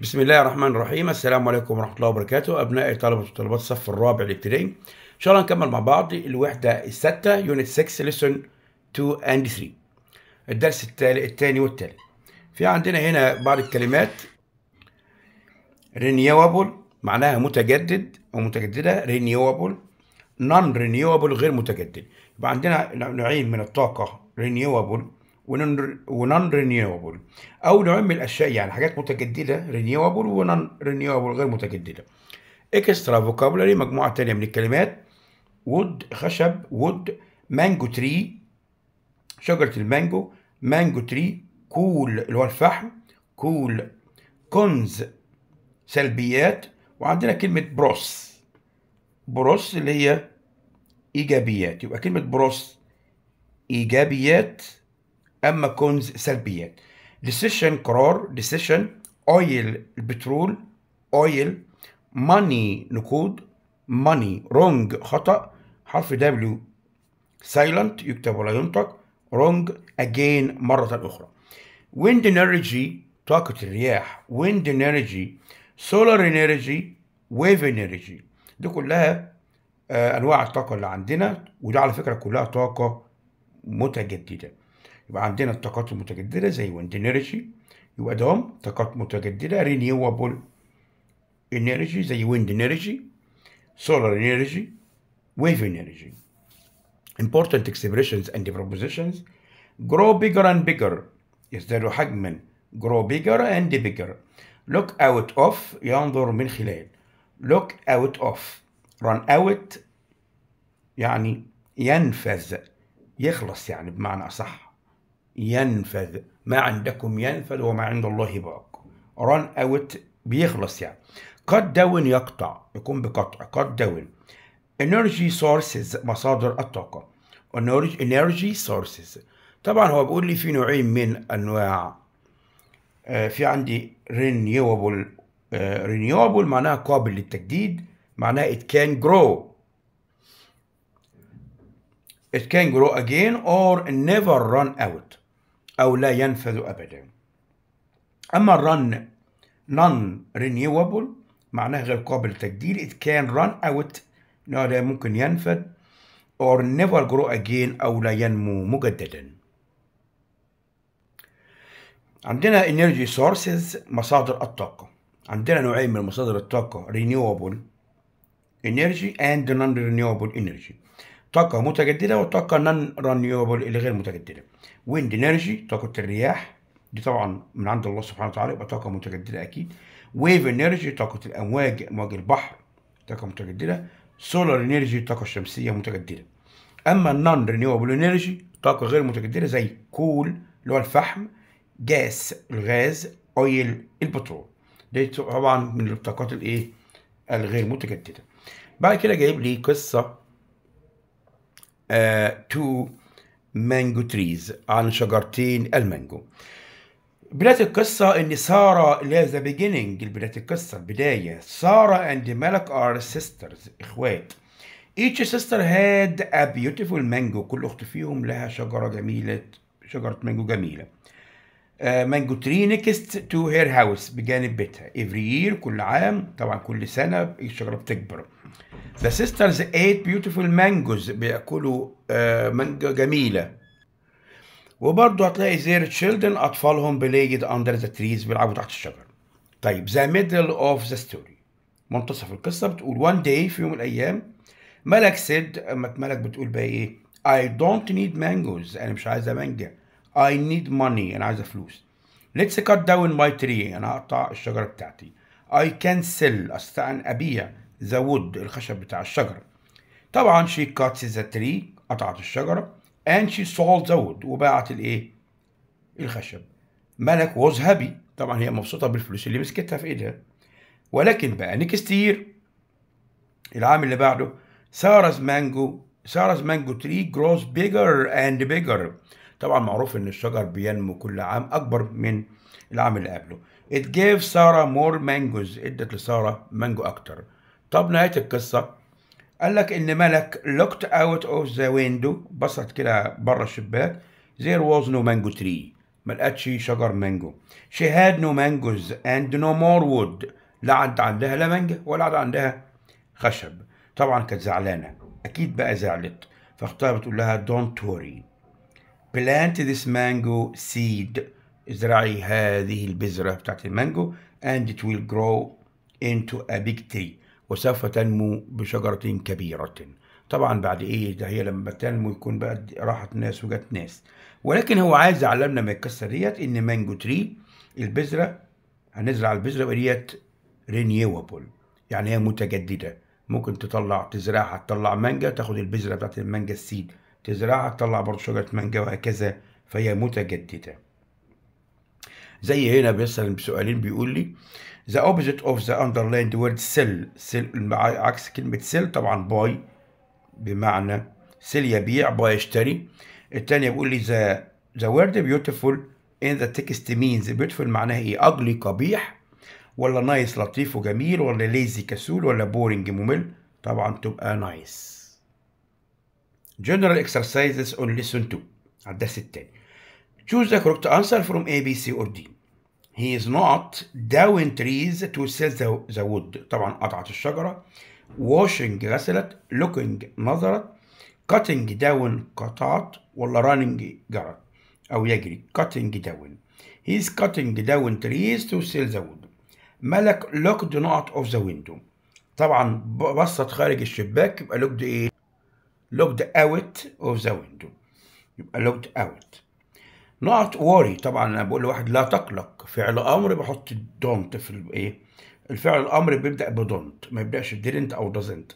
بسم الله الرحمن الرحيم السلام عليكم ورحمه الله وبركاته ابنائي طلبه وطلبات الصف الرابع الابتدائي ان شاء الله نكمل مع بعض الوحده السادسه يونت 6 ليسون 2 اند 3 الدرس الثاني والثالث في عندنا هنا بعض الكلمات رينيوابل معناها متجدد ومتجدده رينيوابل نون رينيوابل غير متجدد يبقى عندنا نوعين من الطاقه رينيوابل ونون رينيوبل او نوعين من الاشياء يعني حاجات متجدده رينيوبل ونون رينيوبل غير متجدده اكسترا فوكابولاري مجموعه تانية من الكلمات وود خشب وود مانجو تري شجره المانجو مانجو تري كول اللي هو الفحم كول كونز سلبيات وعندنا كلمه بروس بروس اللي هي ايجابيات يبقى كلمه بروس ايجابيات اما كونز سلبيا ديسيشن قرار ديسيشن اويل البترول اويل ماني نقود ماني رونج خطأ حرف دبليو سايلنت يكتب ولا ينطق رونج اجين مرة أخرى ويند انرجي طاقة الرياح ويند انرجي سولار انرجي ويف انرجي دي كلها آه، أنواع الطاقة اللي عندنا وده على فكرة كلها طاقة متجددة يبقى عندنا الطاقات المتجدده زي ويند انرجي يبقى دوم طاقات متجدده رينيوبل انرجي زي ويند انرجي سولار انرجي ويف انرجي important expressions and propositions grow bigger and bigger يزداد حجما grow bigger and bigger look out of ينظر من خلال look out of run out يعني ينفذ يخلص يعني بمعنى أصح ينفذ ما عندكم ينفذ وما عند الله باق ران اوت بيخلص يعني قد داون يقطع يكون بقطع قد داون انرجي سورسز مصادر الطاقه انرجي سورسز طبعا هو بيقول لي في نوعين من انواع آه، في عندي رينيوبل رينيوبل آه، معناها قابل للتجديد معناها it can grow it can grow again or never run out أو لا ينفذ أبدا أما الرن نون رينيوبل معناه غير قابل للتجديد it can run out لا ممكن ينفذ or never grow again أو لا ينمو مجددا عندنا energy sources مصادر الطاقة عندنا نوعين من مصادر الطاقة renewable energy and non renewable energy طاقة متجددة وطاقة نون رينيوبل اللي غير متجددة ويند انرجي طاقة الرياح دي طبعا من عند الله سبحانه وتعالى يبقى طاقة متجددة أكيد ويف انرجي طاقة الأمواج أمواج البحر طاقة متجددة سولار انرجي طاقة الشمسية متجددة أما النون رينيوبل انرجي طاقة غير متجددة زي كول اللي هو الفحم جاس الغاز اويل البترول دي طبعا من الطاقات الايه الغير متجدده بعد كده جايب لي قصه تو مانجو تريز عن شجرتين المانجو بداية القصة إن سارة اللي هي ذا بيجيننج بداية القصة البداية سارة أند ملك آر سيسترز إخوات each sister had a beautiful mango كل أخت فيهم لها شجرة جميلة شجرة مانجو جميلة آه، تري نكست تو هير هاوس بجانب بيتها افري يير كل عام طبعا كل سنه الشجره بتكبر ذا سيسترز ايت بيوتيفول مانجوز بياكلوا آه، مانجا جميله وبرضه هتلاقي زير تشيلدرن اطفالهم بليجد اندر ذا تريز بيلعبوا تحت الشجر طيب ذا ميدل اوف ذا ستوري منتصف القصه بتقول وان داي في يوم من الايام ملك سيد اما ملك بتقول بقى ايه I don't need mangoes انا مش عايزه مانجا I need money أنا عايزة فلوس Let's cut down my tree أنا أقطع الشجرة بتاعتي I can sell أستطيع أن أبيع the wood الخشب بتاع الشجرة طبعا she cuts the tree قطعت الشجرة and she sold the wood وباعت الإيه؟ الخشب ملك was happy طبعا هي مبسوطة بالفلوس اللي مسكتها في إيدها ولكن بقى next يير العام اللي بعده Sarah's مانجو Sarah's مانجو تري grows bigger اند bigger طبعا معروف ان الشجر بينمو كل عام اكبر من العام اللي قبله it gave Sarah more mangoes ادت لسارة مانجو اكتر طب نهاية القصة قال لك ان ملك looked out of the window بصت كده بره الشباك there was no mango tree ما لقتش شجر مانجو she had no mangoes and no more wood لا عاد عندها لا مانجا ولا عاد عندها خشب طبعا كانت زعلانة اكيد بقى زعلت فاختها بتقول لها don't worry plant this mango seed ازرعي هذه البذرة بتاعت المانجو and it will grow into a big tree وسوف تنمو بشجرة كبيرة طبعا بعد ايه ده هي لما تنمو يكون بقى راحت ناس وجت ناس ولكن هو عايز يعلمنا من القصة ديت ان مانجو تري البذرة هنزرع البذرة وديت رينيوبل يعني هي متجددة ممكن تطلع تزرعها تطلع مانجا تاخد البذرة بتاعت المانجا السيد تزرعها تطلع برضه شجرة مانجا وهكذا فهي متجددة زي هنا بيسأل سؤالين بيقول لي ذا اوبجيت اوف ذا اندرلايند وورد سيل سيل عكس كلمة سيل طبعا باي بمعنى سيل يبيع باي يشتري الثانيه بيقول لي ذا ذا وورد بيوتيفول ان ذا تكست مينز بيوتيفول معناها ايه اجلي قبيح ولا نايس لطيف وجميل ولا ليزي كسول ولا بورنج ممل طبعا تبقى نايس nice. general exercises on lesson 2 على الدرس الثاني choose the correct answer from A B C or D he is not down trees to sell the, the wood طبعا قطعت الشجرة washing غسلت looking نظرت cutting down قطعت ولا running جرت أو يجري cutting down he is cutting down trees to sell the wood ملك looked not of the window طبعا بصت خارج الشباك يبقى looked ايه looked out of the window يبقى looked out not worry طبعا انا بقول لواحد لا تقلق فعل امر بحط don't في الايه الفعل الامر بيبدا ب don't ما يبداش didn't او doesn't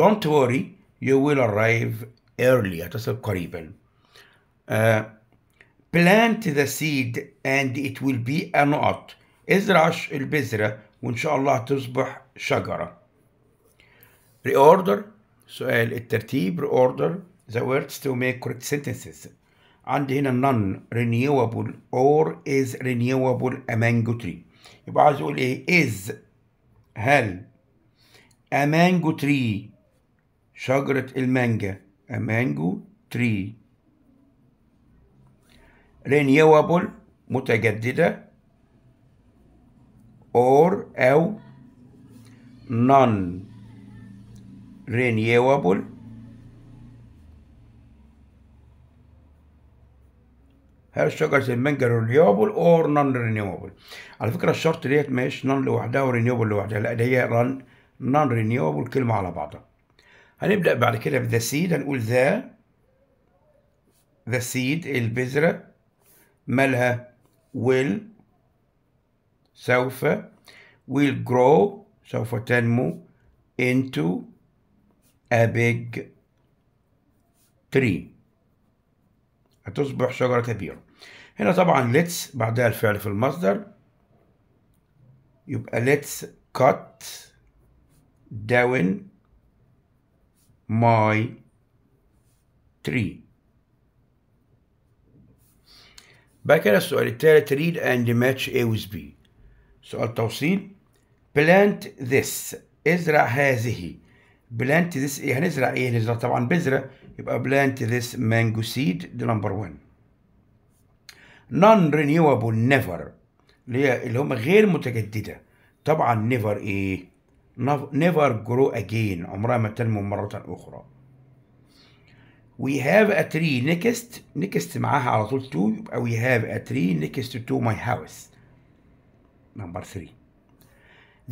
don't worry you will arrive early هتصل قريبا uh, plant the seed and it will be a not ازرع البذره وان شاء الله هتصبح شجره reorder سؤال الترتيب reorder the words to make correct sentences عندي هنا non renewable or is renewable a tree يبقى عايز اقول ايه is هل a mango tree شجرة المانجا a mango tree renewable متجددة or أو non renewable هل شجرة المانجا رينيوبل اور نون رينيوبل على فكرة الشرط ديت مش نون لوحدها ورينيوبل لوحدها لا ده هي رن نون رينيوبل كلمة على بعضها هنبدأ بعد كده بذا سيد هنقول ذا ذا سيد البذرة مالها will سوف will grow سوف تنمو into a big tree هتصبح شجرة كبيرة هنا طبعا let's بعدها الفعل في المصدر يبقى let's cut down my tree بعد كده السؤال التالت read and match A with B سؤال توصيل plant this ازرع هذه بلانت يعني ذس ايه هنزرع ايه نزرع طبعا بذره يبقى بلانت ذس مانجو سيد دي نمبر 1 نون رينيوبل نيفر اللي هي اللي هم غير متجدده طبعا نيفر ايه نيفر جرو اجين عمرها ما تنمو مره اخرى وي هاف ا تري نيكست نيكست معاها على طول تو يبقى وي هاف ا تري نيكست تو ماي هاوس نمبر 3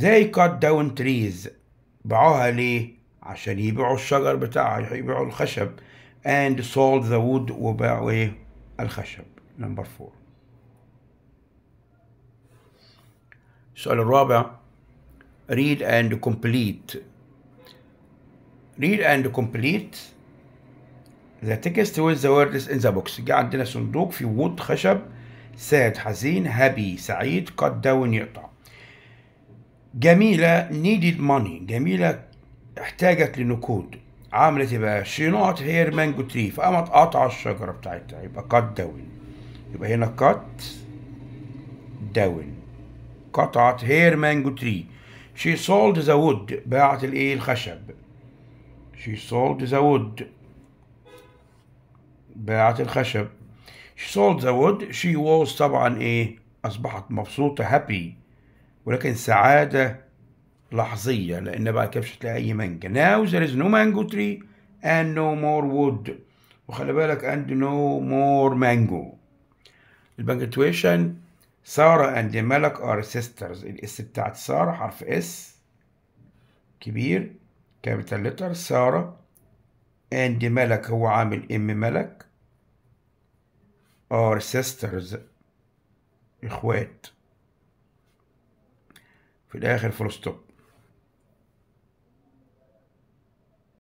they cut down trees باعوها ليه عشان يبيعوا الشجر بتاعها يبيعوا الخشب and sold the wood وباعوا ايه الخشب نمبر فور السؤال الرابع read and complete read and complete the text with the words in the box جاء عندنا صندوق في وود خشب sad حزين هابي سعيد قد داون يقطع جميلة needed money جميلة احتاجت لنقود عملت يبقى شي نوت هير مانجو تري فقامت قطع الشجره بتاعتها يبقى قد داون يبقى هنا قد داون قطعت هير مانجو تري شي سولد ذا وود باعت الايه الخشب شي سولد ذا وود باعت الخشب شي سولد ذا وود شي ووز طبعا ايه اصبحت مبسوطه هابي ولكن سعاده لحظية لأن بعد كده مش هتلاقي أي مانجا now there is no mango tree and no more wood وخلي بالك and no more mango البنكتويشن سارة and ملك are sisters الاس بتاعت سارة حرف اس كبير كابيتال لتر سارة and ملك هو عامل ام ملك are sisters اخوات في الاخر فول ستوب